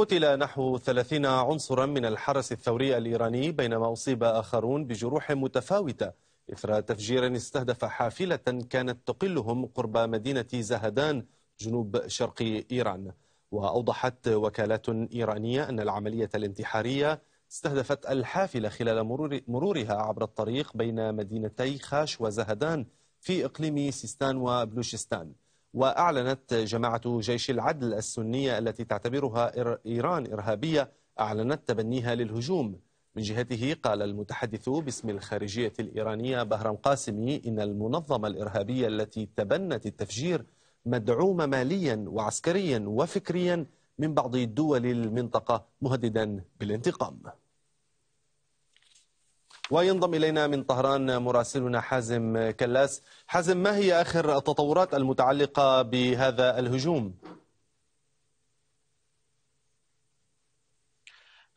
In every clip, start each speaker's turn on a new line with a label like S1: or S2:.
S1: قتل نحو 30 عنصرا من الحرس الثوري الإيراني بينما أصيب آخرون بجروح متفاوتة إثر تفجير استهدف حافلة كانت تقلهم قرب مدينة زهدان جنوب شرق إيران وأوضحت وكالات إيرانية أن العملية الانتحارية استهدفت الحافلة خلال مرور مرورها عبر الطريق بين مدينتي خاش وزهدان في إقليم سيستان وبلوشستان وأعلنت جماعة جيش العدل السنية التي تعتبرها إيران إرهابية أعلنت تبنيها للهجوم من جهته قال المتحدث باسم الخارجية الإيرانية بهرام قاسمي إن المنظمة الإرهابية التي تبنت التفجير مدعومة ماليا وعسكريا وفكريا من بعض دول المنطقة مهددا بالانتقام وينضم إلينا من طهران مراسلنا حازم كلاس حازم ما هي آخر التطورات المتعلقة بهذا الهجوم؟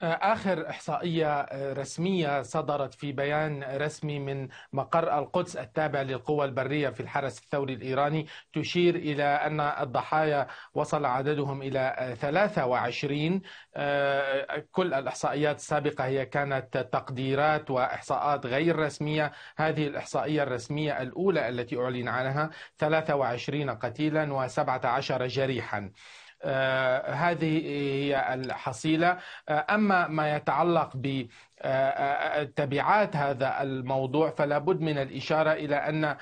S2: آخر إحصائية رسمية صدرت في بيان رسمي من مقر القدس التابع للقوى البرية في الحرس الثوري الإيراني تشير إلى أن الضحايا وصل عددهم إلى 23 آه، كل الإحصائيات السابقة هي كانت تقديرات وإحصاءات غير رسمية هذه الإحصائية الرسمية الأولى التي أعلن عنها 23 قتيلا و17 جريحا آه، هذه هي الحصيله آه، اما ما يتعلق ب آه، آه، آه، تبعات هذا الموضوع فلا بد من الإشارة إلى أن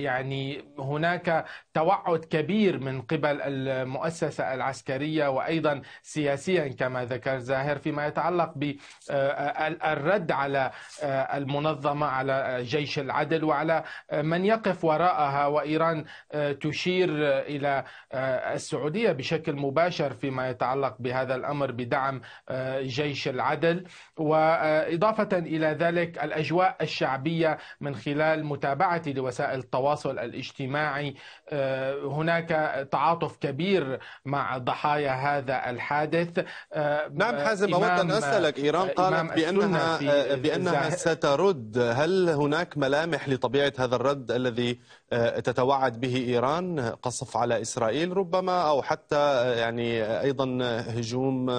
S2: يعني هناك توعد كبير من قبل المؤسسة العسكرية وأيضا سياسيا كما ذكر زاهر فيما يتعلق بالرد على المنظمة على جيش العدل وعلى من يقف وراءها وإيران تشير إلى السعودية بشكل مباشر فيما يتعلق بهذا الأمر بدعم جيش العدل و آه، إضافة إلى ذلك الأجواء الشعبية من خلال متابعتي لوسائل التواصل الاجتماعي آه، هناك تعاطف كبير مع ضحايا هذا الحادث آه، نعم حازم أود أن أسألك إيران قالت بأنها, بأنها
S1: سترد هل هناك ملامح لطبيعة هذا الرد الذي تتوعد به إيران قصف على إسرائيل ربما أو حتى يعني أيضا هجوم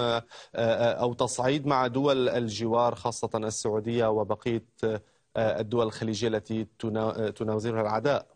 S1: أو تصعيد مع دول الجوار خاصة السعودية وبقية آه، الدول الخليجية التي تناظرها العداء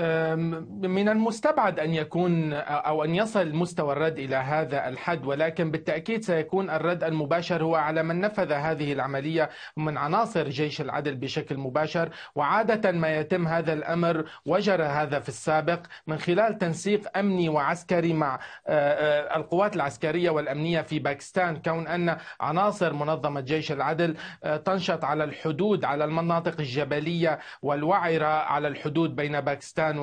S2: من المستبعد أن يكون أو أن يصل مستوى الرد إلى هذا الحد ولكن بالتأكيد سيكون الرد المباشر هو على من نفذ هذه العملية من عناصر جيش العدل بشكل مباشر وعادة ما يتم هذا الأمر وجرى هذا في السابق من خلال تنسيق أمني وعسكري مع أه، أه، القوات العسكرية والأمنية في باكستان كون أن عناصر منظمة جيش العدل أه، تنشط على الحدود على المناطق الجبلية والوعرة على الحدود بين باكستان باكستان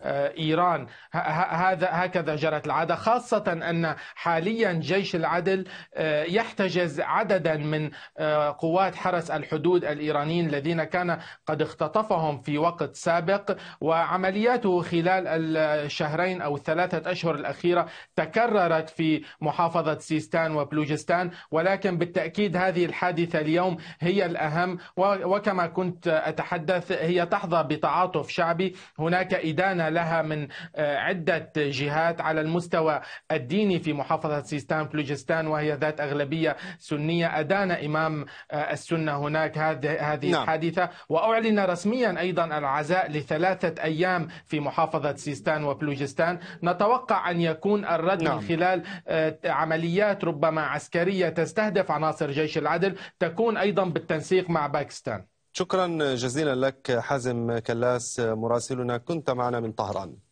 S2: وايران هذا هكذا جرت العاده خاصه ان حاليا جيش العدل آه، يحتجز عددا من آه، قوات حرس الحدود الايرانيين الذين كان قد اختطفهم في وقت سابق وعملياته خلال الشهرين او الثلاثه اشهر الاخيره تكررت في محافظه سيستان وبلوجستان ولكن بالتاكيد هذه الحادثه اليوم هي الاهم وكما كنت اتحدث هي تحظى بتعاطف شعبي هناك هناك إدانة لها من آه، عدة جهات على المستوى الديني في محافظة سيستان بلوجستان وهي ذات أغلبية سنية أدان إمام آه، السنة هناك هذه هذه نعم. الحادثة وأعلن رسميا أيضا العزاء لثلاثة أيام في محافظة سيستان وبلوجستان نتوقع أن يكون الرد نعم. من خلال آه، عمليات ربما عسكرية تستهدف عناصر جيش العدل تكون أيضا بالتنسيق مع باكستان
S1: شكرا جزيلا لك حازم كلاس مراسلنا كنت معنا من طهران